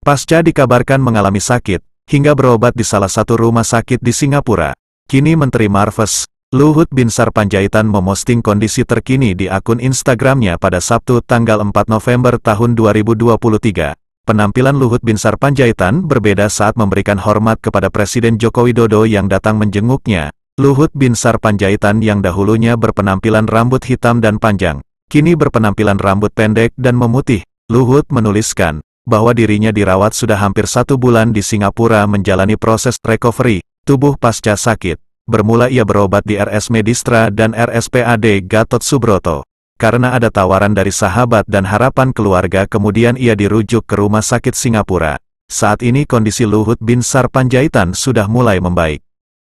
Pasca dikabarkan mengalami sakit, hingga berobat di salah satu rumah sakit di Singapura, kini Menteri Marves, Luhut Binsar Panjaitan memosting kondisi terkini di akun Instagramnya pada Sabtu tanggal 4 November tahun 2023. Penampilan Luhut Binsar Panjaitan berbeda saat memberikan hormat kepada Presiden Joko Widodo yang datang menjenguknya. Luhut Binsar Panjaitan yang dahulunya berpenampilan rambut hitam dan panjang, kini berpenampilan rambut pendek dan memutih. Luhut menuliskan, bahwa dirinya dirawat sudah hampir satu bulan di Singapura menjalani proses recovery, tubuh pasca sakit. Bermula ia berobat di RS Medistra dan RSPAD Gatot Subroto. Karena ada tawaran dari sahabat dan harapan keluarga kemudian ia dirujuk ke rumah sakit Singapura. Saat ini kondisi Luhut Bin Sarpanjaitan sudah mulai membaik.